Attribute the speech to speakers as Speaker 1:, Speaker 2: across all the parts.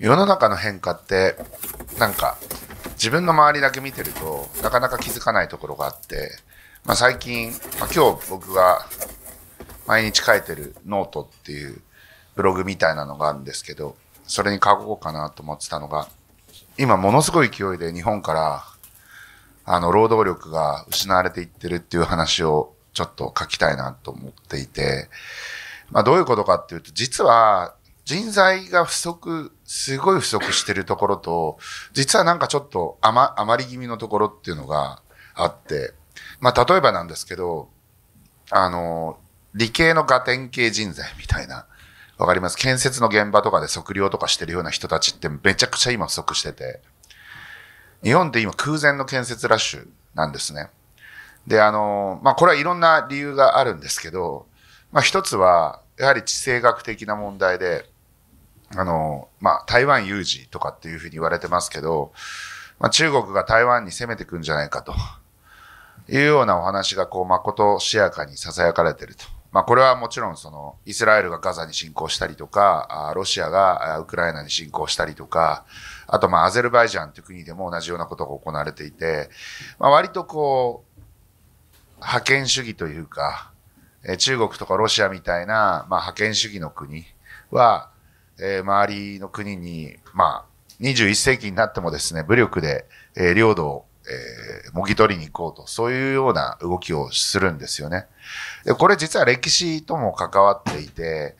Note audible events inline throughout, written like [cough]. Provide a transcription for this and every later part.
Speaker 1: 世の中の変化ってなんか自分の周りだけ見てるとなかなか気づかないところがあって、まあ、最近、まあ、今日僕が毎日書いてるノートっていうブログみたいなのがあるんですけどそれに書こうかなと思ってたのが今ものすごい勢いで日本からあの労働力が失われていってるっていう話をちょっと書きたいなと思っていて、まあ、どういうことかっていうと実は人材が不足すごい不足してるところと、実はなんかちょっと余余り気味のところっていうのがあって、まあ、例えばなんですけど、あの、理系のガテン系人材みたいな、わかります建設の現場とかで測量とかしてるような人たちってめちゃくちゃ今不足してて、日本って今空前の建設ラッシュなんですね。で、あの、まあ、これはいろんな理由があるんですけど、まあ、一つは、やはり地政学的な問題で、あの、まあ、台湾有事とかっていうふうに言われてますけど、まあ、中国が台湾に攻めてくんじゃないかというようなお話が、こう、まことしやかに囁かれてると。まあ、これはもちろん、その、イスラエルがガザに侵攻したりとか、ロシアがウクライナに侵攻したりとか、あと、まあ、アゼルバイジャンという国でも同じようなことが行われていて、まあ、割とこう、覇権主義というか、中国とかロシアみたいな、まあ、覇権主義の国は、えー、周りの国に、まあ、21世紀になってもですね、武力で、えー、領土を、えー、もぎ取りに行こうと、そういうような動きをするんですよね。で、これ実は歴史とも関わっていて、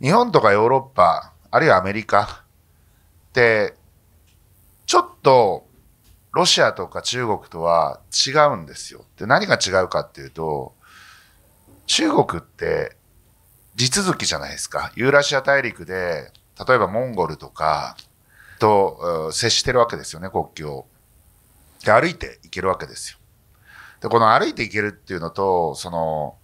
Speaker 1: 日本とかヨーロッパ、あるいはアメリカって、ちょっとロシアとか中国とは違うんですよ。で、何が違うかっていうと、中国って地続きじゃないですか。ユーラシア大陸で、例えばモンゴルとかと接してるわけですよね、国境。で、歩いて行けるわけですよ。で、この歩いて行けるっていうのと、その、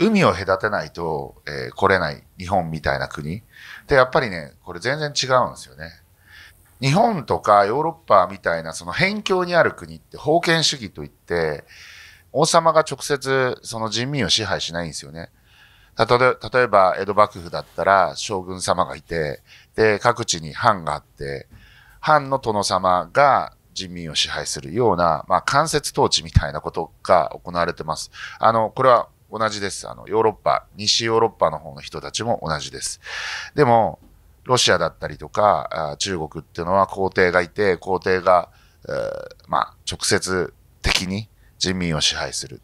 Speaker 1: 海を隔てないと、えー、来れない日本みたいな国。で、やっぱりね、これ全然違うんですよね。日本とかヨーロッパみたいなその辺境にある国って封建主義といって、王様が直接その人民を支配しないんですよね。例えば、江戸幕府だったら将軍様がいて、で、各地に藩があって、藩の殿様が人民を支配するような、まあ、間接統治みたいなことが行われてます。あの、これは同じです。あの、ヨーロッパ、西ヨーロッパの方の人たちも同じです。でも、ロシアだったりとか、中国っていうのは皇帝がいて、皇帝が、まあ、直接的に人民を支配する。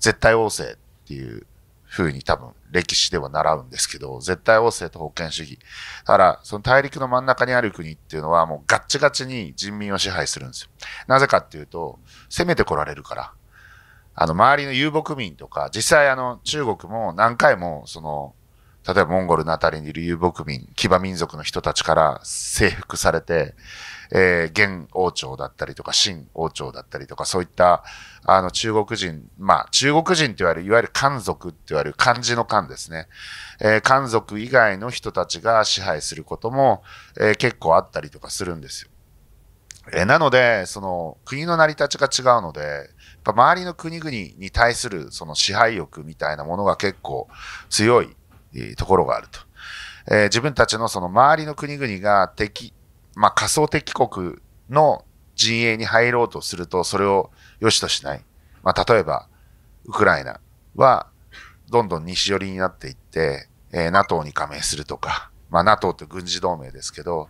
Speaker 1: 絶対王政っていうふうに多分歴史では習うんですけど、絶対王政と保権主義。だから、その大陸の真ん中にある国っていうのはもうガッチガチに人民を支配するんですよ。なぜかっていうと、攻めてこられるから。あの、周りの遊牧民とか、実際あの、中国も何回も、その、例えばモンゴルのあたりにいる遊牧民、騎馬民族の人たちから征服されて、えー、元王朝だったりとか、新王朝だったりとか、そういった、あの、中国人、まあ、中国人って言われる、いわゆる漢族って言われる漢字の漢ですね。えー、漢族以外の人たちが支配することも、えー、結構あったりとかするんですよ。えー、なので、その、国の成り立ちが違うので、周りの国々に対するその支配欲みたいなものが結構強いいところがあると。えー、自分たちのその周りの国々が敵、まあ、仮想敵国の陣営に入ろうとすると、それを良しとしない。まあ、例えば、ウクライナは、どんどん西寄りになっていって、えー、NATO に加盟するとか、まあ、NATO って軍事同盟ですけど、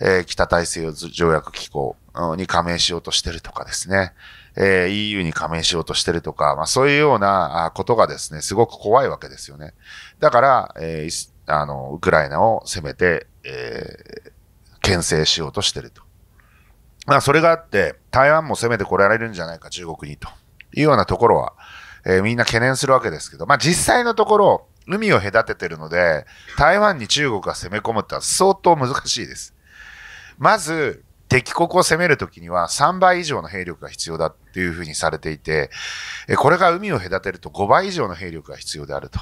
Speaker 1: えー、北大西洋条約機構に加盟しようとしてるとかですね。え EU に加盟しようとしてるとか、まあ、そういうようなことがですね、すごく怖いわけですよね。だから、えー、あの、ウクライナを攻めて、えー、牽制しようとしてると。まあ、それがあって、台湾も攻めてこられるんじゃないか、中国にというようなところは、えー、みんな懸念するわけですけど、まあ、実際のところ、海を隔ててるので、台湾に中国が攻め込むってのは相当難しいです。まず、敵国を攻めるときには3倍以上の兵力が必要だっていうふうにされていて、これが海を隔てると5倍以上の兵力が必要であると。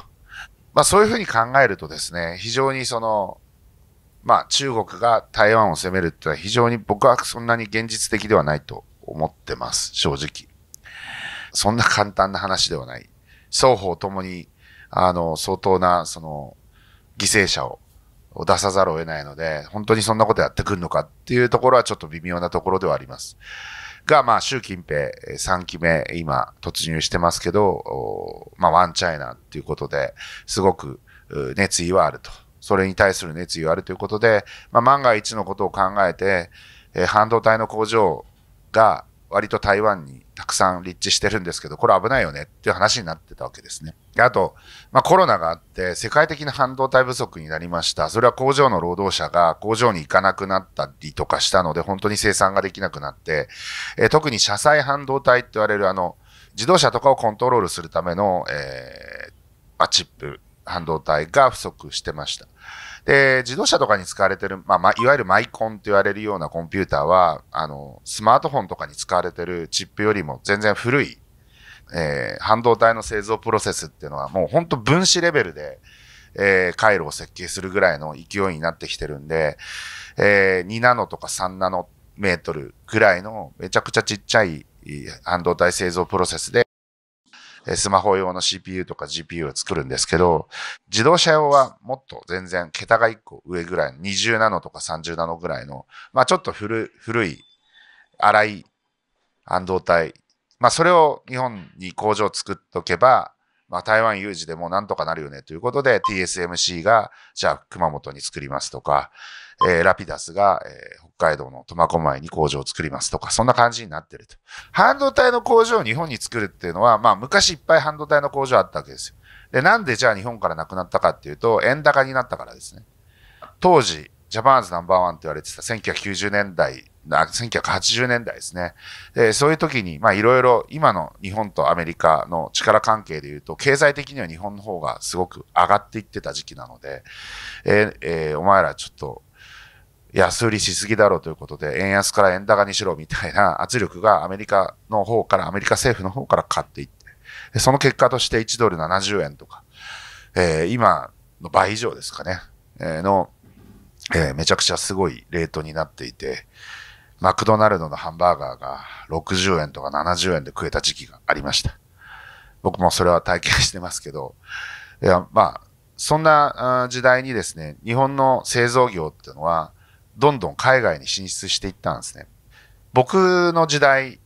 Speaker 1: まあそういうふうに考えるとですね、非常にその、まあ中国が台湾を攻めるってのは非常に僕はそんなに現実的ではないと思ってます、正直。そんな簡単な話ではない。双方ともに、あの、相当な、その、犠牲者をを出さざるを得ないので、本当にそんなことやってくるのかっていうところはちょっと微妙なところではあります。が、まあ、習近平3期目、今、突入してますけど、まあ、ワンチャイナっていうことで、すごく熱意はあると。それに対する熱意はあるということで、まあ、万が一のことを考えて、半導体の工場が割と台湾にたくさん立地してるんですけど、これ危ないよねっていう話になってたわけですね。であと、まあ、コロナがあって、世界的な半導体不足になりました。それは工場の労働者が工場に行かなくなったりとかしたので、本当に生産ができなくなって、えー、特に車載半導体って言われる、あの、自動車とかをコントロールするための、えー、チップ、半導体が不足してました。で、自動車とかに使われてる、まあ、まいわゆるマイコンと言われるようなコンピューターは、あの、スマートフォンとかに使われてるチップよりも全然古い、えー、半導体の製造プロセスっていうのはもう本当分子レベルで、えー、回路を設計するぐらいの勢いになってきてるんで、えー、2ナノとか3ナノメートルぐらいのめちゃくちゃちっちゃい半導体製造プロセスで、スマホ用の CPU とか GPU を作るんですけど、自動車用はもっと全然桁が1個上ぐらい20ナノとか30ナノぐらいの、まあ、ちょっと古い、荒い半導体、まあ、それを日本に工場を作っておけば、まあ、台湾有事でもなんとかなるよねということで TSMC がじゃあ熊本に作りますとか、えー、ラピダスが、えー、北海道の苫小牧に工場を作りますとか、そんな感じになってると。半導体の工場を日本に作るっていうのは、まあ昔いっぱい半導体の工場あったわけですよ。で、なんでじゃあ日本からなくなったかっていうと、円高になったからですね。当時、ジャパンズナンバーワンって言われてた1990年代、1980年代ですね。で、そういう時に、まあいろいろ今の日本とアメリカの力関係で言うと、経済的には日本の方がすごく上がっていってた時期なので、えー、えー、お前らちょっと安売りしすぎだろうということで、円安から円高にしろみたいな圧力がアメリカの方から、アメリカ政府の方から買っていって、その結果として1ドル70円とか、えー、今の倍以上ですかね、えー、の、えー、めちゃくちゃすごいレートになっていて、マクドナルドのハンバーガーが60円とか70円で食えた時期がありました。僕もそれは体験してますけど、いや、まあ、そんな時代にですね、日本の製造業っていうのは、どんどん海外に進出していったんですね。僕の時代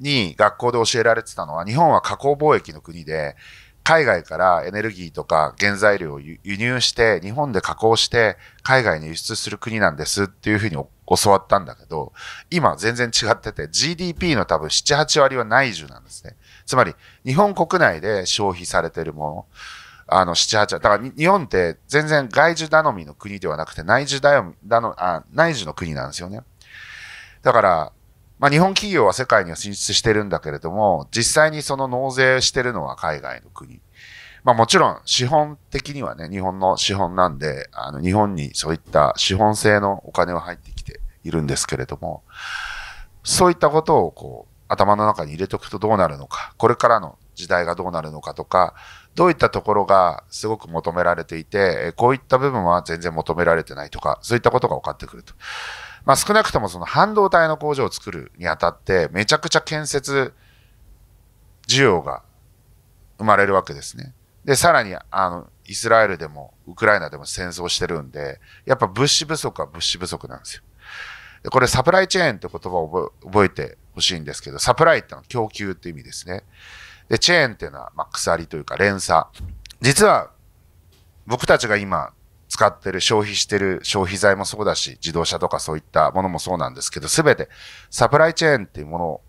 Speaker 1: に学校で教えられてたのは、日本は加工貿易の国で、海外からエネルギーとか原材料を輸入して、日本で加工して海外に輸出する国なんですっていうふうに教わったんだけど、今全然違ってて GDP の多分7、8割は内需なんですね。つまり日本国内で消費されてるもの。あの、七八、だから日本って全然外需頼みの国ではなくて内需頼み、だのあ内需の国なんですよね。だから、まあ、日本企業は世界には進出してるんだけれども、実際にその納税してるのは海外の国。まあ、もちろん資本的にはね、日本の資本なんで、あの日本にそういった資本性のお金は入ってきているんですけれども、そういったことをこう頭の中に入れておくとどうなるのか、これからの時代がどうなるのかとか、どういったところがすごく求められていて、こういった部分は全然求められてないとか、そういったことが分かってくると。まあ、少なくともその半導体の工場を作るにあたって、めちゃくちゃ建設需要が生まれるわけですね。で、さらに、あの、イスラエルでもウクライナでも戦争してるんで、やっぱ物資不足は物資不足なんですよ。でこれサプライチェーンって言葉を覚えてほしいんですけど、サプライってのは供給って意味ですね。で、チェーンっていうのは、まあ、鎖というか連鎖。実は、僕たちが今使ってる、消費してる消費財もそうだし、自動車とかそういったものもそうなんですけど、すべてサプライチェーンっていうものを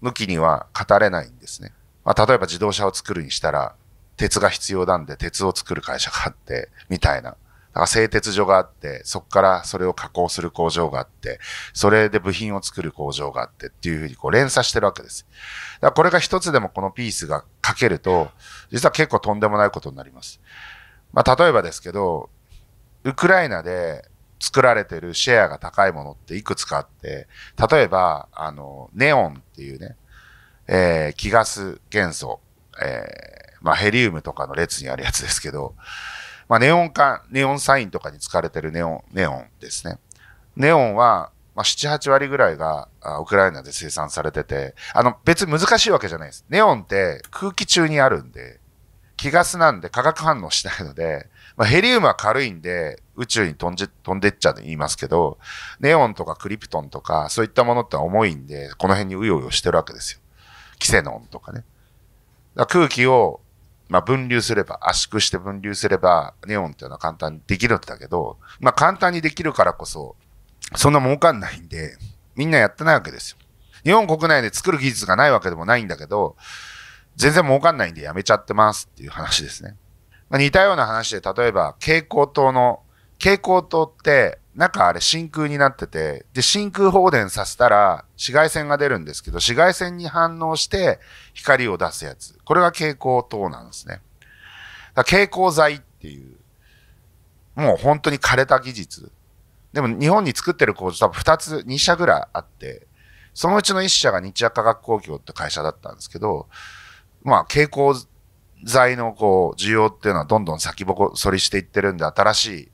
Speaker 1: 向きには語れないんですね。まあ、例えば自動車を作るにしたら、鉄が必要なんで鉄を作る会社があって、みたいな。なんか製鉄所があって、そこからそれを加工する工場があって、それで部品を作る工場があってっていうふうにこう連鎖してるわけです。だからこれが一つでもこのピースが書けると、実は結構とんでもないことになります。まあ、例えばですけど、ウクライナで作られてるシェアが高いものっていくつかあって、例えば、あの、ネオンっていうね、えー、気ガス元素、えー、まあ、ヘリウムとかの列にあるやつですけど、まあ、ネオン管、ネオンサインとかに使われてるネオン、ネオンですね。ネオンは、まあ、7、8割ぐらいがウクライナで生産されてて、あの、別に難しいわけじゃないです。ネオンって空気中にあるんで、気ガスなんで化学反応しないので、まあ、ヘリウムは軽いんで宇宙に飛んじ飛んでっちゃうと言いますけど、ネオンとかクリプトンとかそういったものって重いんで、この辺にうようよしてるわけですよ。キセノンとかね。だ空気をまあ、分流すれば、圧縮して分流すれば、ネオンっていうのは簡単にできるんだけど、まあ、簡単にできるからこそ、そんな儲かんないんで、みんなやってないわけですよ。日本国内で作る技術がないわけでもないんだけど、全然儲かんないんでやめちゃってますっていう話ですね。まあ、似たような話で、例えば蛍光灯の、蛍光灯って中あれ真空になってて、で、真空放電させたら紫外線が出るんですけど、紫外線に反応して光を出すやつ。これが蛍光灯なんですね。だ蛍光剤っていう、もう本当に枯れた技術。でも日本に作ってる工場多分2つ、2社ぐらいあって、そのうちの1社が日夜化学工業って会社だったんですけど、まあ蛍光剤のこう需要っていうのはどんどん先細りしていってるんで、新しい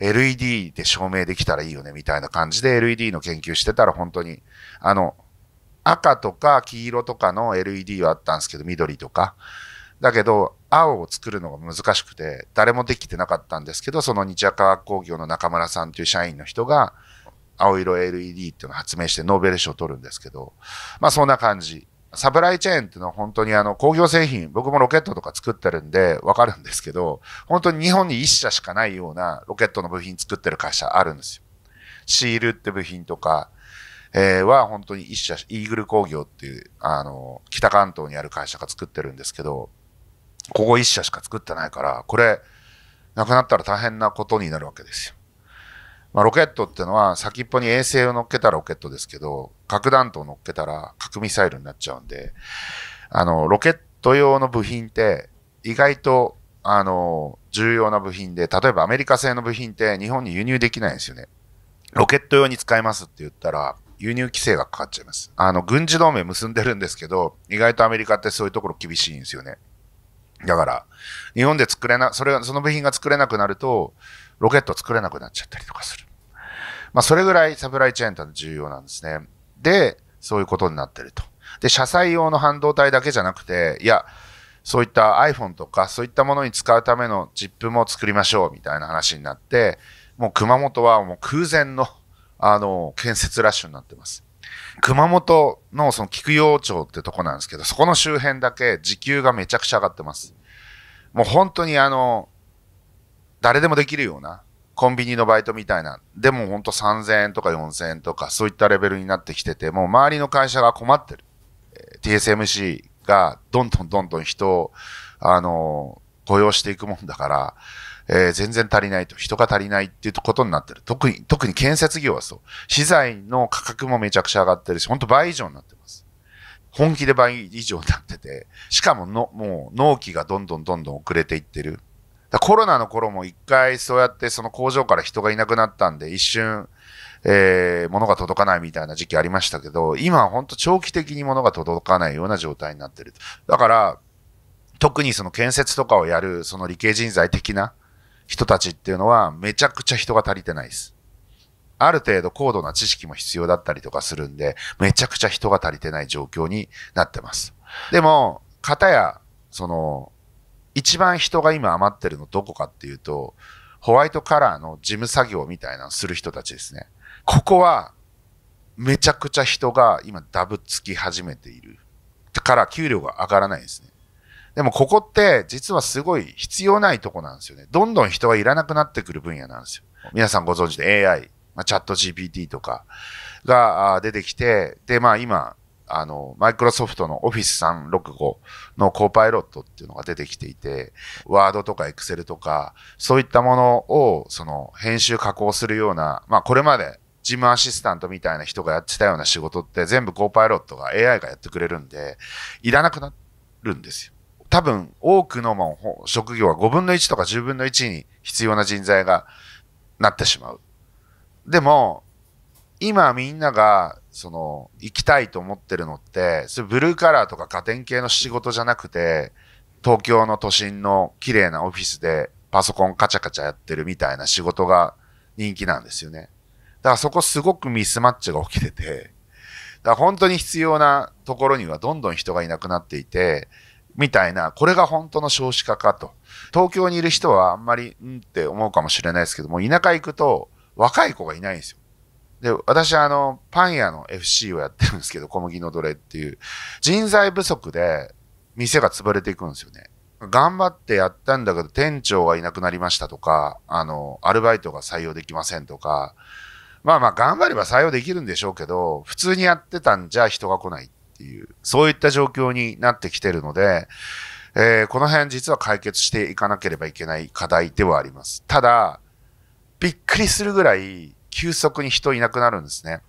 Speaker 1: LED で証明できたらいいよねみたいな感じで LED の研究してたら本当にあの赤とか黄色とかの LED はあったんですけど緑とかだけど青を作るのが難しくて誰もできてなかったんですけどその日夜化学工業の中村さんという社員の人が青色 LED っていうのを発明してノーベル賞を取るんですけどまあそんな感じサプライチェーンっていうのは本当にあの工業製品、僕もロケットとか作ってるんでわかるんですけど、本当に日本に1社しかないようなロケットの部品作ってる会社あるんですよ。シールって部品とか、えー、は本当に1社、イーグル工業っていう、あの、北関東にある会社が作ってるんですけど、ここ1社しか作ってないから、これ、なくなったら大変なことになるわけですよ。まあ、ロケットってのは先っぽに衛星を乗っけたロケットですけど、核弾頭を乗っけたら核ミサイルになっちゃうんで、あの、ロケット用の部品って意外と、あの、重要な部品で、例えばアメリカ製の部品って日本に輸入できないんですよね。ロケット用に使いますって言ったら、輸入規制がかかっちゃいます。あの、軍事同盟結んでるんですけど、意外とアメリカってそういうところ厳しいんですよね。だから、日本で作れな、それが、その部品が作れなくなると、ロケット作れなくなっちゃったりとかする。まあ、それぐらいサプライチェーンって重要なんですね。で、そういうことになってると。で、車載用の半導体だけじゃなくて、いや、そういった iPhone とかそういったものに使うためのチップも作りましょうみたいな話になって、もう熊本はもう空前の、あの、建設ラッシュになってます。熊本のその菊陽町ってとこなんですけど、そこの周辺だけ時給がめちゃくちゃ上がってます。もう本当にあの、誰でもできるような、コンビニのバイトみたいな、でも本当3000円とか4000円とか、そういったレベルになってきてて、もう周りの会社が困ってる。TSMC がどんどんどんどん人を、あの、雇用していくもんだから、えー、全然足りないと、人が足りないっていうことになってる。特に、特に建設業はそう。資材の価格もめちゃくちゃ上がってるし、本当倍以上になってます。本気で倍以上になってて、しかもの、もう納期がどんどんどんどん遅れていってる。コロナの頃も一回そうやってその工場から人がいなくなったんで、一瞬、えー、物が届かないみたいな時期ありましたけど、今は本当長期的に物が届かないような状態になってる。だから、特にその建設とかをやる、その理系人材的な人たちっていうのは、めちゃくちゃ人が足りてないです。ある程度高度な知識も必要だったりとかするんで、めちゃくちゃ人が足りてない状況になってます。でも、かたや、その、一番人が今余ってるのどこかっていうと、ホワイトカラーの事務作業みたいなのする人たちですね。ここは、めちゃくちゃ人が今ダブつき始めている。だから給料が上がらないですね。でもここって実はすごい必要ないとこなんですよね。どんどん人はいらなくなってくる分野なんですよ。皆さんご存知で AI、まあ、チャット GPT とかが出てきて、で、まあ今、あの、マイクロソフトの Office 365のコーパイロットっていうのが出てきていて、ワードとか Excel とか、そういったものを、その、編集加工するような、まあ、これまで、事務アシスタントみたいな人がやってたような仕事って全部コーパイロットが AI がやってくれるんで、いらなくなるんですよ。多分、多くのも職業は5分の1とか10分の1に必要な人材がなってしまう。でも、今みんながその、行きたいと思ってるのって、それブルーカラーとか家電系の仕事じゃなくて、東京の都心の綺麗なオフィスでパソコンカチャカチャやってるみたいな仕事が人気なんですよね。だからそこすごくミスマッチが起きてて、だから本当に必要なところにはどんどん人がいなくなっていて、みたいな、これが本当の少子化かと。東京にいる人はあんまり、んって思うかもしれないですけども、田舎行くと若い子がいないんですよ。で、私あの、パン屋の FC をやってるんですけど、小麦の奴隷っていう、人材不足で店が潰れていくんですよね。頑張ってやったんだけど、店長がいなくなりましたとか、あの、アルバイトが採用できませんとか、まあまあ頑張れば採用できるんでしょうけど、普通にやってたんじゃ人が来ないっていう、そういった状況になってきてるので、えー、この辺実は解決していかなければいけない課題ではあります。ただ、びっくりするぐらい、急速に人いなくなるんですね。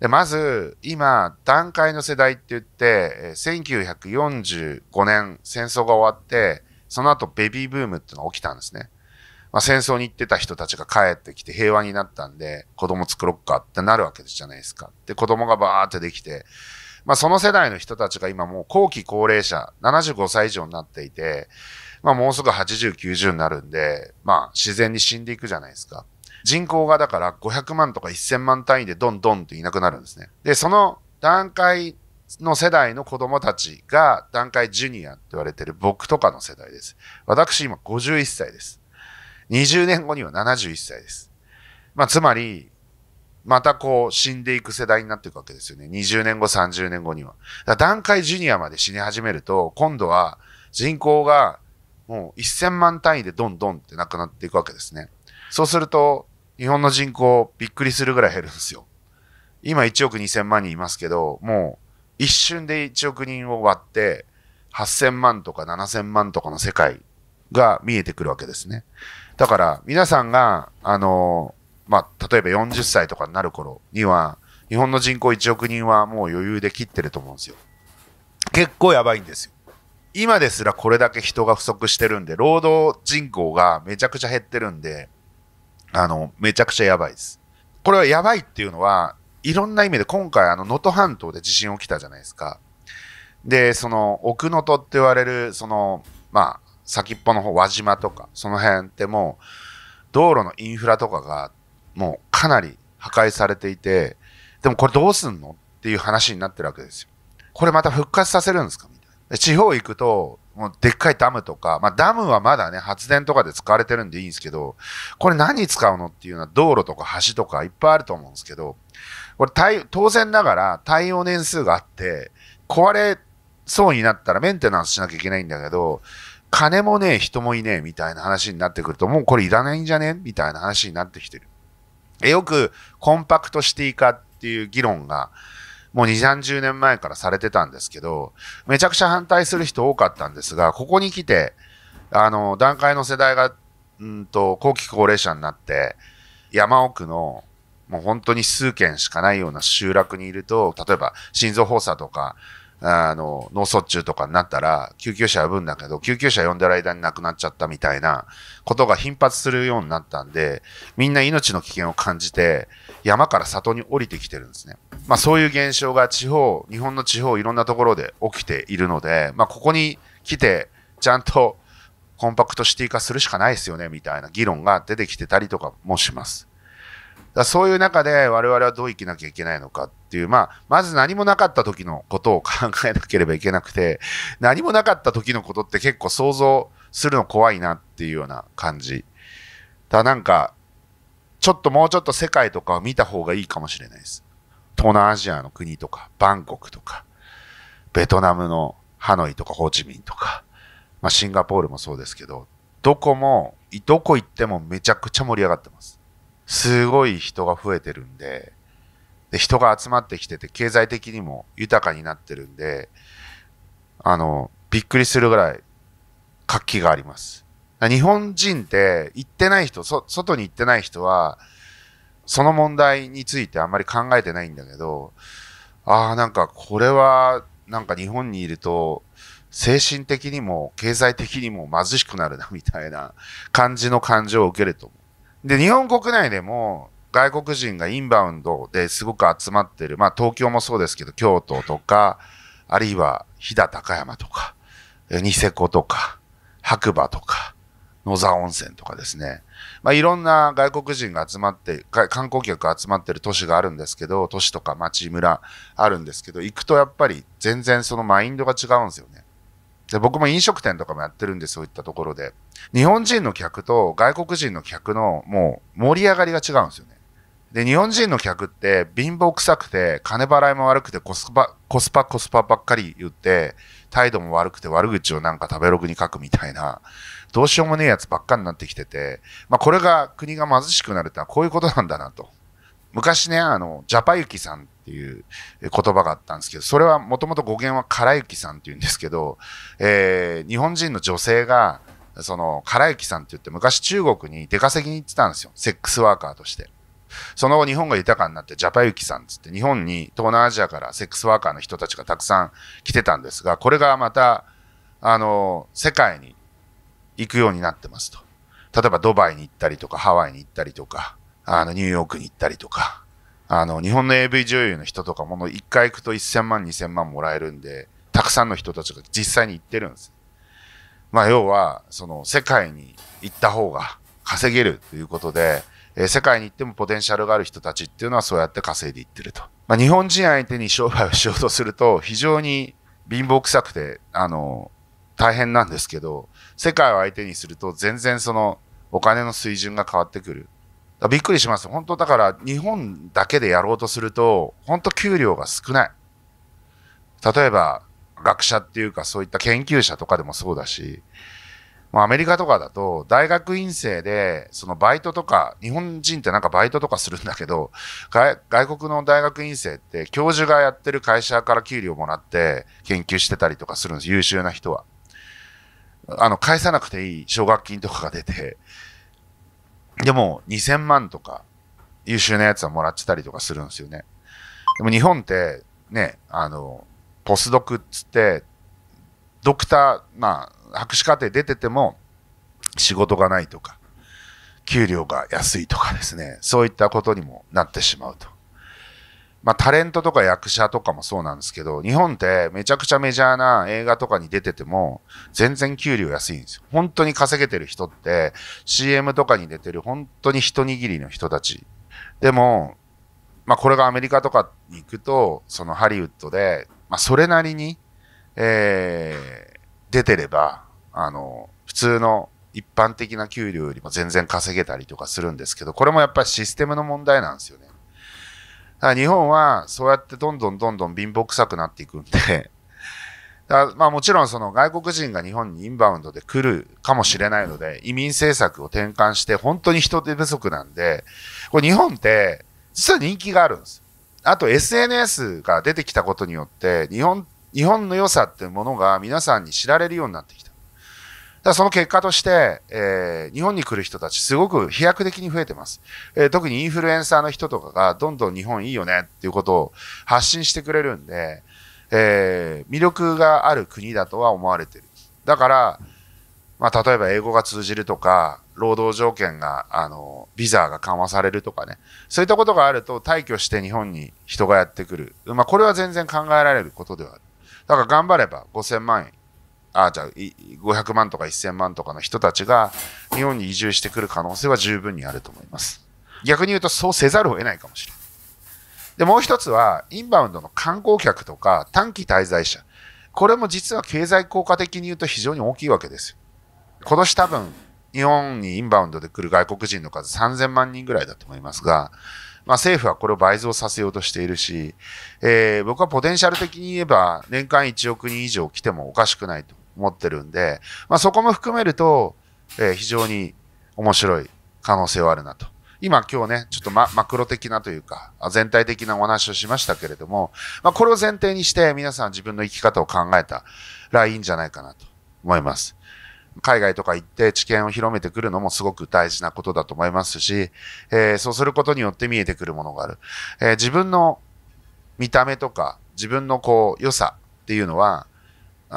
Speaker 1: でまず、今、段階の世代って言って、1945年戦争が終わって、その後ベビーブームっていうのが起きたんですね。まあ、戦争に行ってた人たちが帰ってきて平和になったんで、子供作ろっかってなるわけじゃないですか。で、子供がバーってできて、まあ、その世代の人たちが今もう後期高齢者、75歳以上になっていて、まあ、もうすぐ80、90になるんで、まあ、自然に死んでいくじゃないですか。人口がだから500万とか1000万単位でどんどんっていなくなるんですね。で、その段階の世代の子供たちが段階ジュニアって言われてる僕とかの世代です。私今51歳です。20年後には71歳です。まあ、つまり、またこう死んでいく世代になっていくわけですよね。20年後、30年後には。段階ジュニアまで死に始めると、今度は人口がもう1000万単位でどんどんってなくなっていくわけですね。そうすると、日本の人口びっくりするぐらい減るんですよ。今1億2000万人いますけど、もう一瞬で1億人を割って、8000万とか7000万とかの世界が見えてくるわけですね。だから皆さんが、あの、まあ、例えば40歳とかになる頃には、日本の人口1億人はもう余裕で切ってると思うんですよ。結構やばいんですよ。今ですらこれだけ人が不足してるんで、労働人口がめちゃくちゃ減ってるんで、あの、めちゃくちゃやばいです。これはやばいっていうのは、いろんな意味で今回、あの、能登半島で地震起きたじゃないですか。で、その、奥能登って言われる、その、まあ、先っぽの方、輪島とか、その辺ってもう、道路のインフラとかが、もうかなり破壊されていて、でもこれどうすんのっていう話になってるわけですよ。これまた復活させるんですかみたいな。地方行くと、もうでっかいダムとか、まあ、ダムはまだね、発電とかで使われてるんでいいんですけど、これ何使うのっていうのは道路とか橋とかいっぱいあると思うんですけど、これ当然ながら耐用年数があって、壊れそうになったらメンテナンスしなきゃいけないんだけど、金もねえ、人もいねえみたいな話になってくると、もうこれいらないんじゃねみたいな話になってきてる。よくコンパクトシティ化っていう議論がもう2、30年前からされてたんですけど、めちゃくちゃ反対する人多かったんですが、ここに来て、あの、段階の世代が、うんと、後期高齢者になって、山奥の、もう本当に数軒しかないような集落にいると、例えば心臓発作とか、あの、脳卒中とかになったら、救急車呼ぶんだけど、救急車呼んでる間に亡くなっちゃったみたいなことが頻発するようになったんで、みんな命の危険を感じて、山から里に降りてきてるんですね。まあ、そういう現象が地方、日本の地方いろんなところで起きているので、まあ、ここに来て、ちゃんとコンパクトシティ化するしかないですよね、みたいな議論が出てきてたりとかもします。だそういう中で我々はどう生きなきゃいけないのかっていう、まあ、まず何もなかった時のことを考えなければいけなくて、何もなかった時のことって結構想像するの怖いなっていうような感じ。だなんか、ちょっともうちょっと世界とかを見た方がいいかもしれないです。東南アジアの国とか、バンコクとか、ベトナムのハノイとかホーチミンとか、まあ、シンガポールもそうですけど、どこも、どこ行ってもめちゃくちゃ盛り上がってます。すごい人が増えてるんで、で人が集まってきてて、経済的にも豊かになってるんで、あの、びっくりするぐらい活気があります。日本人って行ってない人外に行ってない人はその問題についてあんまり考えてないんだけどああなんかこれはなんか日本にいると精神的にも経済的にも貧しくなるなみたいな感じの感情を受けると思う。で日本国内でも外国人がインバウンドですごく集まってる、まあ、東京もそうですけど京都とかあるいは飛騨高山とかニセコとか白馬とか。野沢温泉とかですね、まあ、いろんな外国人が集まって観光客が集まってる都市があるんですけど都市とか町村あるんですけど行くとやっぱり全然そのマインドが違うんですよねで僕も飲食店とかもやってるんでそういったところで日本人の客と外国人の客のもう盛り上がりが違うんですよねで、日本人の客って貧乏臭くて、金払いも悪くてコスパ、コスパ、コスパばっかり言って、態度も悪くて悪口をなんか食べログに書くみたいな、どうしようもねえやつばっかになってきてて、まあこれが国が貧しくなるってのはこういうことなんだなと。昔ね、あの、ジャパユキさんっていう言葉があったんですけど、それはもともと語源は唐キさんっていうんですけど、えー、日本人の女性が、その、唐キさんって言って昔中国に出稼ぎに行ってたんですよ。セックスワーカーとして。その後日本が豊かになってジャパユキさんつって日本に東南アジアからセックスワーカーの人たちがたくさん来てたんですがこれがまたあの世界に行くようになってますと例えばドバイに行ったりとかハワイに行ったりとかあのニューヨークに行ったりとかあの日本の AV 女優の人とかもの1回行くと1000万2000万もらえるんでたくさんの人たちが実際に行ってるんですまあ要はその世界に行った方が稼げるということでえ世界に行ってもポテンシャルがある人たちっていうのはそうやって稼いでいってると。まあ、日本人相手に商売をしようとすると非常に貧乏臭くて、あの、大変なんですけど、世界を相手にすると全然そのお金の水準が変わってくる。びっくりします。本当だから日本だけでやろうとすると、本当給料が少ない。例えば学者っていうかそういった研究者とかでもそうだし、まあ、アメリカとかだと、大学院生で、そのバイトとか、日本人ってなんかバイトとかするんだけど、外国の大学院生って、教授がやってる会社から給料もらって、研究してたりとかするんです、優秀な人は。あの、返さなくていい奨学金とかが出て、でも、2000万とか、優秀なやつはもらってたりとかするんですよね。でも日本って、ね、あの、ポスドクっつって、ドクター、まあ、博士課程出てても仕事がないとか、給料が安いとかですね、そういったことにもなってしまうと。まあ、タレントとか役者とかもそうなんですけど、日本ってめちゃくちゃメジャーな映画とかに出てても、全然給料安いんですよ。本当に稼げてる人って、CM とかに出てる本当に一握りの人たち。でも、まあ、これがアメリカとかに行くと、そのハリウッドで、まあ、それなりに、えー、出てれば、あの、普通の一般的な給料よりも全然稼げたりとかするんですけど、これもやっぱりシステムの問題なんですよね。だから日本はそうやってどんどんどんどん貧乏臭くなっていくんで [laughs] だまあもちろんその外国人が日本にインバウンドで来るかもしれないので、移民政策を転換して本当に人手不足なんで、これ日本って実は人気があるんです。あと SNS が出てきたことによって、日本、日本の良さっていうものが皆さんに知られるようになってきた。だその結果として、えー、日本に来る人たち、すごく飛躍的に増えてます、えー、特にインフルエンサーの人とかが、どんどん日本いいよねっていうことを発信してくれるんで、えー、魅力がある国だとは思われてる。だから、まあ、例えば英語が通じるとか、労働条件が、あの、ビザが緩和されるとかね、そういったことがあると退去して日本に人がやってくる。まあ、これは全然考えられることではある。だから頑張れば5000万円あじゃあ500万とか1000万とかの人たちが日本に移住してくる可能性は十分にあると思います逆に言うとそうせざるを得ないかもしれないでもう一つはインバウンドの観光客とか短期滞在者これも実は経済効果的に言うと非常に大きいわけですよ今年多分日本にインバウンドで来る外国人の数3000万人ぐらいだと思いますが、まあ、政府はこれを倍増させようとしているし、えー、僕はポテンシャル的に言えば年間1億人以上来てもおかしくないと持ってるんで、まあ、そこも含めると、えー、非常に面白い可能性はあるなと。今今日ね、ちょっと、ま、マクロ的なというか、全体的なお話をしましたけれども、まあ、これを前提にして皆さん自分の生き方を考えたらいいんじゃないかなと思います。海外とか行って知見を広めてくるのもすごく大事なことだと思いますし、えー、そうすることによって見えてくるものがある。えー、自分の見た目とか、自分のこう、良さっていうのは、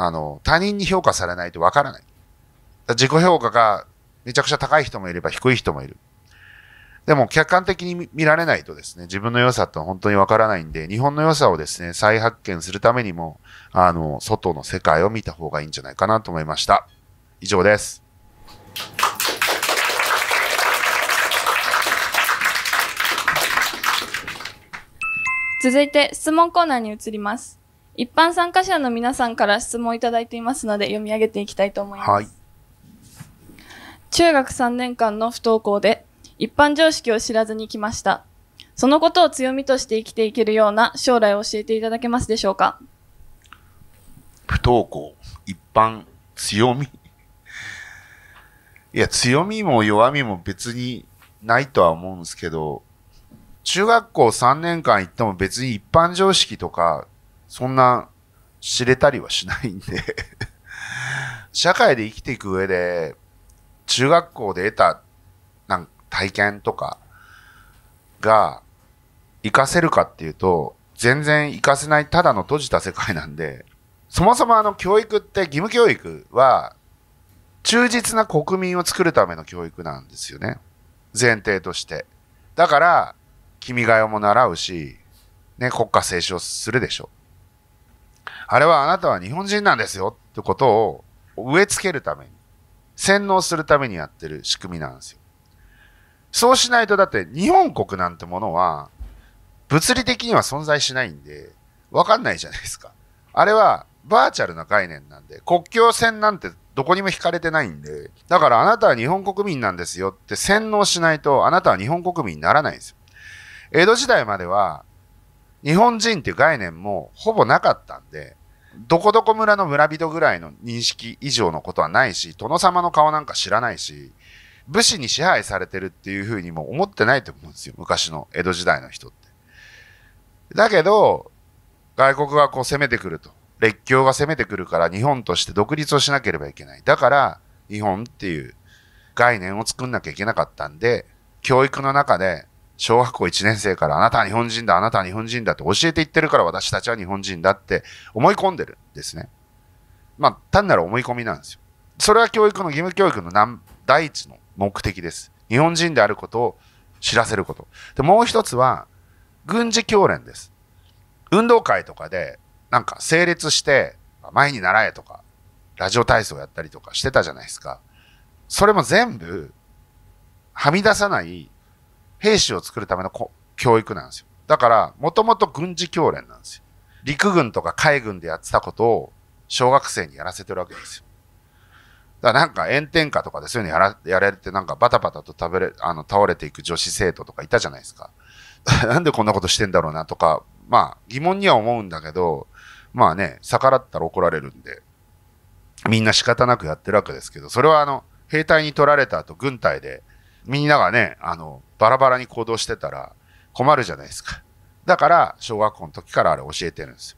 Speaker 1: あの、他人に評価されないとわからない。自己評価がめちゃくちゃ高い人もいれば低い人もいる。でも客観的に見られないとですね、自分の良さと本当にわからないんで、日本の良さをですね、再発見するためにも、あの、外の世界を見た方がいいんじゃないかなと思いました。以上です。
Speaker 2: 続いて質問コーナーに移ります。一般参加者の皆さんから質問をいただいていますので読み上げていきたいと思います。はい、中学3年間の不登校で一般常識を知らずに来ました。そのことを強みとして生きていけるような将来を教えていただけますでしょうか
Speaker 1: 不登校、一般、強み。いや、強みも弱みも別にないとは思うんですけど、中学校3年間行っても別に一般常識とかそんな知れたりはしないんで [laughs] 社会で生きていく上で、中学校で得たなん体験とかが活かせるかっていうと、全然活かせないただの閉じた世界なんで、そもそもあの教育って義務教育は忠実な国民を作るための教育なんですよね。前提として。だから、君が代も習うし、ね、国家斉唱するでしょ。あれはあなたは日本人なんですよってことを植え付けるために、洗脳するためにやってる仕組みなんですよ。そうしないと、だって日本国なんてものは、物理的には存在しないんで、わかんないじゃないですか。あれはバーチャルな概念なんで、国境線なんてどこにも引かれてないんで、だからあなたは日本国民なんですよって洗脳しないと、あなたは日本国民にならないんですよ。江戸時代までは、日本人っていう概念もほぼなかったんで、どこどこ村の村人ぐらいの認識以上のことはないし、殿様の顔なんか知らないし、武士に支配されてるっていうふうにも思ってないと思うんですよ。昔の江戸時代の人って。だけど、外国がこう攻めてくると。列強が攻めてくるから日本として独立をしなければいけない。だから、日本っていう概念を作んなきゃいけなかったんで、教育の中で小学校1年生からあなたは日本人だ、あなたは日本人だって教えていってるから私たちは日本人だって思い込んでるんですね。まあ、単なる思い込みなんですよ。それは教育の義務教育の第一の目的です。日本人であることを知らせること。で、もう一つは、軍事教練です。運動会とかで、なんか整列して、前に習えとか、ラジオ体操やったりとかしてたじゃないですか。それも全部、はみ出さない兵士を作るための教育なんですよ。だから、もともと軍事教練なんですよ。陸軍とか海軍でやってたことを小学生にやらせてるわけですよ。だからなんか炎天下とかでそういうのやらやられてなんかバタバタと食べれあの倒れていく女子生徒とかいたじゃないですか。[laughs] なんでこんなことしてんだろうなとか、まあ疑問には思うんだけど、まあね、逆らったら怒られるんで、みんな仕方なくやってるわけですけど、それはあの兵隊に取られた後軍隊でみんながね、あの、バラバラに行動してたら困るじゃないですか。だから、小学校の時からあれ教えてるんですよ。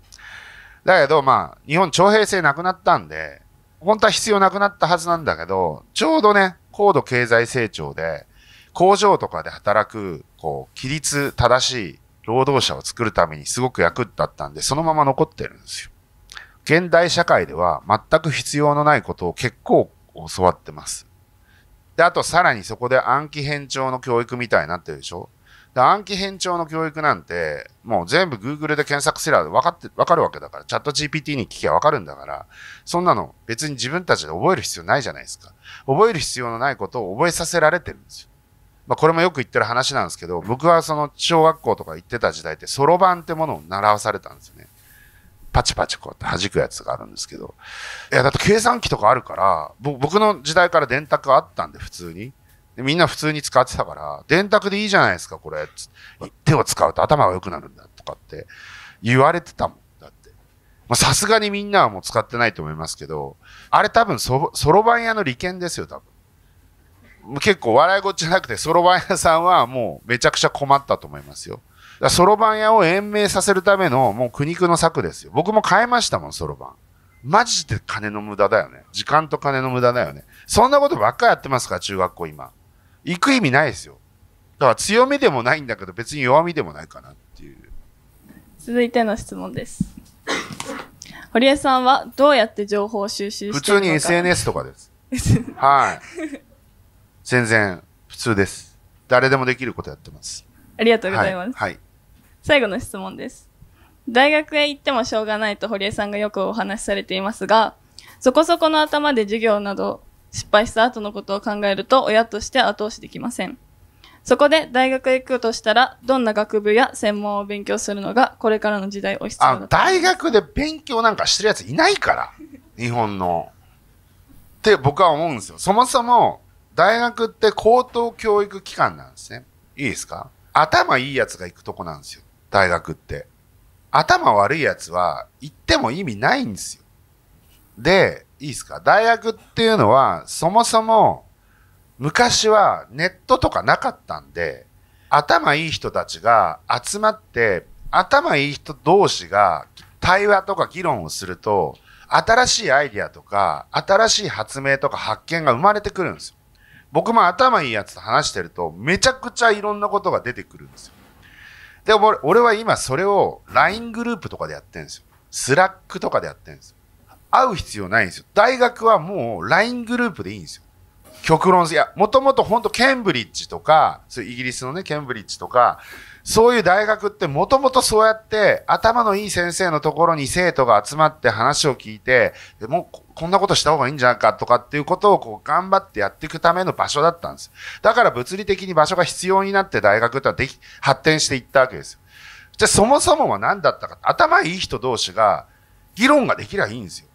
Speaker 1: だけど、まあ、日本徴兵制なくなったんで、本当は必要なくなったはずなんだけど、ちょうどね、高度経済成長で、工場とかで働く、こう、規律正しい労働者を作るためにすごく役立ったんで、そのまま残ってるんですよ。現代社会では全く必要のないことを結構教わってます。で、あとさらにそこで暗記偏重の教育みたいになってるでしょで暗記偏重の教育なんて、もう全部 Google で検索すれば分かって、わかるわけだから、チャット GPT に聞きゃわかるんだから、そんなの別に自分たちで覚える必要ないじゃないですか。覚える必要のないことを覚えさせられてるんですよ。まあ、これもよく言ってる話なんですけど、僕はその小学校とか行ってた時代って、そろばんってものを習わされたんですよね。パチパチこうやって弾くやつがあるんですけど。いや、だって計算機とかあるから、僕の時代から電卓あったんで、普通に。みんな普通に使ってたから、電卓でいいじゃないですか、これ。手を使うと頭が良くなるんだとかって言われてたもん。だって。まさすがにみんなはもう使ってないと思いますけど、あれ多分そ、そろばん屋の利権ですよ、多分。結構笑い事じゃなくて、そろばん屋さんはもうめちゃくちゃ困ったと思いますよ。だそろばん屋を延命させるための、もう苦肉の策ですよ。僕も変えましたもん、そろばん。マジで金の無駄だよね。時間と金の無駄だよね。そんなことばっかやってますから、中学校今。行く意味ないですよ。だから強みでもないんだけど、別に弱みでもないかなっていう。
Speaker 2: 続いての質問です。堀江さんはどうやって情報収集してるの普通に SNS とかです。[laughs] はい。
Speaker 1: 全然普通です。誰でもできることやってます。ありがとうございます。はい、はい
Speaker 2: 最後の質問です。大学へ行ってもしょうがないと堀江さんがよくお話しされていますが、そこそこの頭で授業など失敗した後のことを考えると親として後押しできません。そこで大学へ行くとしたら、どんな学部や専門を勉強するのがこれからの時代を必要だ
Speaker 1: 大学で勉強なんかしてるやついないから、日本の。って僕は思うんですよ。そもそも大学って高等教育機関なんですね。いいですか頭いいやつが行くとこなんですよ。大学って。頭悪いやつは行っても意味ないんですよ。で、いいですか大学っていうのは、そもそも、昔はネットとかなかったんで、頭いい人たちが集まって、頭いい人同士が対話とか議論をすると、新しいアイディアとか、新しい発明とか発見が生まれてくるんですよ。僕も頭いいやつと話してると、めちゃくちゃいろんなことが出てくるんですよ。で俺は今それを LINE グループとかでやってるんですよ。スラックとかでやってるんですよ。会う必要ないんですよ。大学はもう LINE グループでいいんですよ。極論いや、もともと本当ケンブリッジとか、そうイギリスのね、ケンブリッジとか、そういう大学ってもともとそうやって頭のいい先生のところに生徒が集まって話を聞いて、でもこんなことした方がいいんじゃないかとかっていうことをこう頑張ってやっていくための場所だったんです。だから物理的に場所が必要になって大学とはでき、発展していったわけですよ。じゃあそもそもは何だったか。頭いい人同士が議論ができりゃいいんですよ。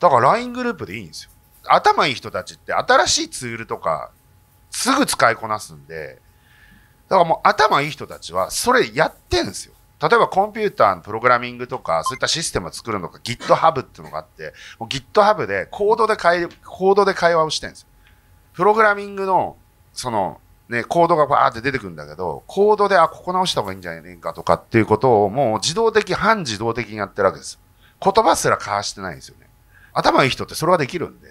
Speaker 1: だから LINE グループでいいんですよ。頭いい人たちって新しいツールとかすぐ使いこなすんで、だからもう頭いい人たちはそれやってんですよ。例えばコンピューターのプログラミングとか、そういったシステムを作るのか、GitHub っていうのがあって、GitHub でコードで会、コードで会話をしてるんですよ。プログラミングの、その、ね、コードがバーって出てくるんだけど、コードで、あ、ここ直した方がいいんじゃねえかとかっていうことをもう自動的、半自動的にやってるわけですよ。言葉すら交わしてないんですよね。頭いい人ってそれはできるんで。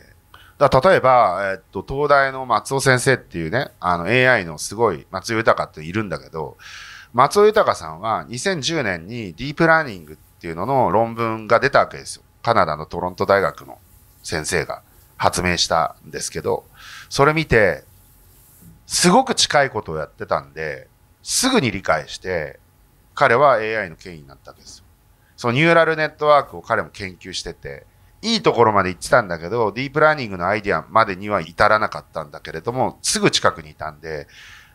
Speaker 1: だ例えば、えっと、東大の松尾先生っていうね、あの AI のすごい松尾豊っているんだけど、松尾豊さんは2010年にディープラーニングっていうのの論文が出たわけですよ。カナダのトロント大学の先生が発明したんですけど、それ見て、すごく近いことをやってたんで、すぐに理解して、彼は AI の権威になったわけですよ。そのニューラルネットワークを彼も研究してて、いいところまで行ってたんだけど、ディープラーニングのアイディアまでには至らなかったんだけれども、すぐ近くにいたんで、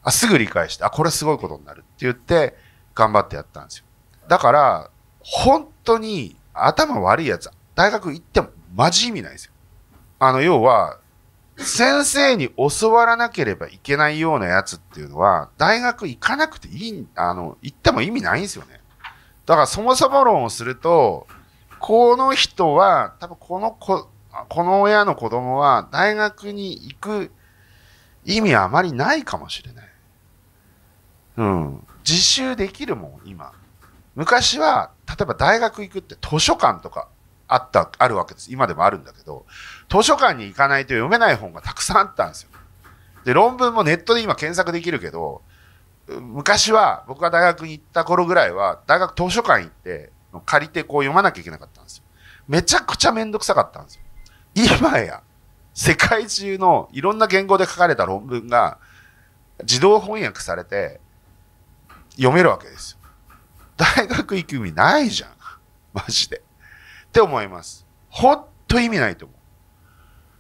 Speaker 1: あすぐ理解してあこれすごいことになるって言って頑張ってやったんですよだから本当に頭悪いやつ大学行ってもマジ意味ないですよあの要は先生に教わらなければいけないようなやつっていうのは大学行かなくていいあの行っても意味ないんですよねだからそもそも論をするとこの人は多分この子この親の子供は大学に行く意味はあまりないかもしれない。うん、自習できるもん今昔は例えば大学行くって図書館とかあったあるわけです今でもあるんだけど図書館に行かないと読めない本がたくさんあったんですよで論文もネットで今検索できるけど昔は僕が大学に行った頃ぐらいは大学図書館行って借りてこう読まなきゃいけなかったんですよめちゃくちゃめんどくさかったんですよ今や世界中のいろんな言語で書かれた論文が自動翻訳されて読めるわけですよ。大学行く意味ないじゃん。マジで。って思います。ほんと意味ないと思う。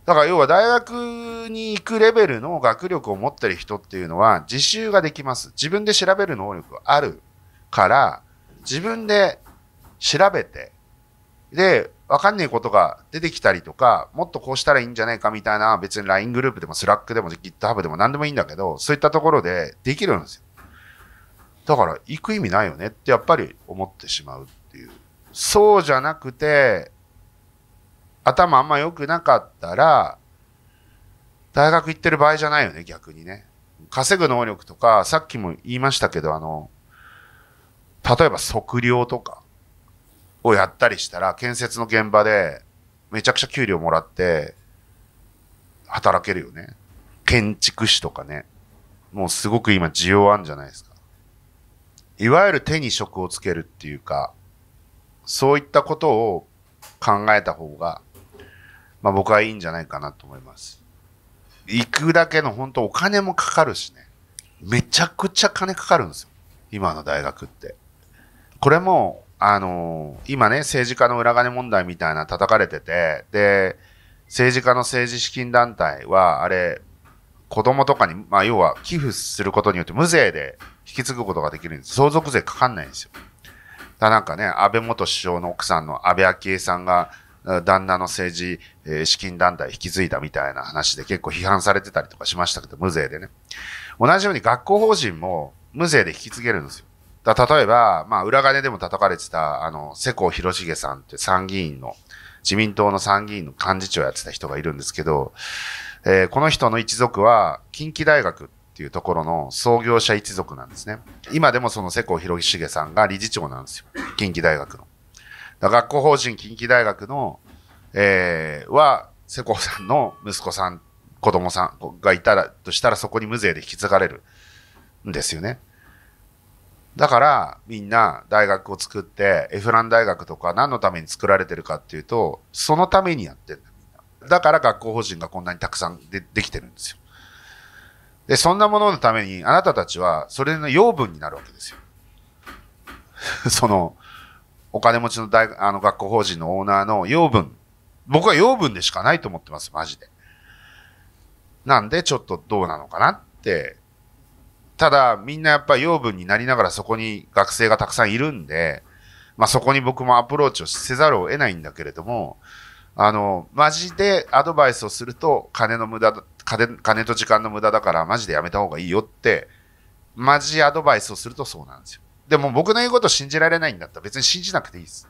Speaker 1: だから要は大学に行くレベルの学力を持ってる人っていうのは自習ができます。自分で調べる能力があるから、自分で調べて、で、わかんないことが出てきたりとか、もっとこうしたらいいんじゃないかみたいな、別に LINE グループでも Slack でも GitHub でも何でもいいんだけど、そういったところでできるんですよ。だから行く意味ないよねってやっぱり思ってしまうっていう。そうじゃなくて、頭あんま良くなかったら、大学行ってる場合じゃないよね、逆にね。稼ぐ能力とか、さっきも言いましたけど、あの、例えば測量とかをやったりしたら、建設の現場でめちゃくちゃ給料もらって働けるよね。建築士とかね。もうすごく今需要あるんじゃないですか。いわゆる手に職をつけるっていうか、そういったことを考えた方が、まあ僕はいいんじゃないかなと思います。行くだけの本当お金もかかるしね。めちゃくちゃ金かかるんですよ。今の大学って。これも、あのー、今ね、政治家の裏金問題みたいな叩かれてて、で、政治家の政治資金団体は、あれ、子供とかに、まあ、要は寄付することによって無税で引き継ぐことができるんです。相続税かかんないんですよ。だなんかね、安倍元首相の奥さんの安倍昭恵さんが、旦那の政治、えー、資金団体引き継いだみたいな話で結構批判されてたりとかしましたけど、無税でね。同じように学校法人も無税で引き継げるんですよ。だ例えば、まあ、裏金でも叩かれてた、あの、世耕弘重さんって参議院の、自民党の参議院の幹事長やってた人がいるんですけど、えー、この人の一族は近畿大学っていうところの創業者一族なんですね。今でもその世耕弘重さんが理事長なんですよ。近畿大学の。学校法人近畿大学の、えー、は、世耕さんの息子さん、子供さんがいたら、としたらそこに無税で引き継がれるんですよね。だから、みんな大学を作って、エフラン大学とか何のために作られてるかっていうと、そのためにやってるんだから学校法人がこんなにたくさんでできてるんですよ。で、そんなもののために、あなたたちは、それの養分になるわけですよ。[laughs] その、お金持ちの大あの学校法人のオーナーの養分。僕は養分でしかないと思ってます、マジで。なんで、ちょっとどうなのかなって。ただ、みんなやっぱり養分になりながらそこに学生がたくさんいるんで、まあそこに僕もアプローチをせざるを得ないんだけれども、あの、マジでアドバイスをすると、金の無駄だ、金、金と時間の無駄だから、マジでやめた方がいいよって、マジアドバイスをするとそうなんですよ。でも僕の言うこと信じられないんだったら別に信じなくていいです。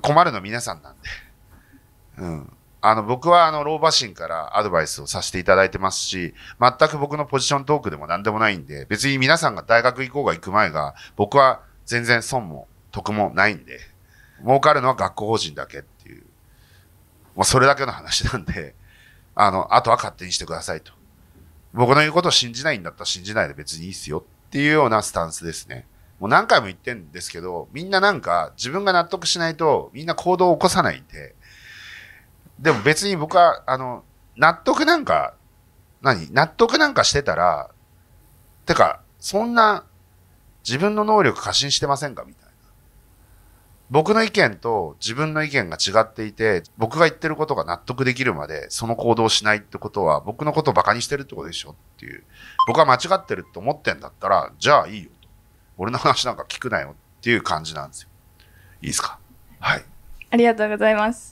Speaker 1: 困るの皆さんなんで。うん。あの、僕はあの、老婆心からアドバイスをさせていただいてますし、全く僕のポジショントークでも何でもないんで、別に皆さんが大学行こうが行く前が、僕は全然損も得もないんで、儲かるのは学校法人だけ。もうそれだけの話なんで、[laughs] あの、あとは勝手にしてくださいと。僕の言うことを信じないんだったら信じないで別にいいっすよっていうようなスタンスですね。もう何回も言ってんですけど、みんななんか自分が納得しないとみんな行動を起こさないんで、でも別に僕は、あの、納得なんか、何納得なんかしてたら、てか、そんな自分の能力過信してませんかみたいな。僕の意見と自分の意見が違っていて、僕が言ってることが納得できるまで、その行動をしないってことは、僕のことを馬鹿にしてるってことでしょっていう。僕は間違ってるって思ってんだったら、じゃあいいよと。俺の話なんか聞くなよっていう感じなんですよ。いいですかは
Speaker 2: い。ありがとうございます。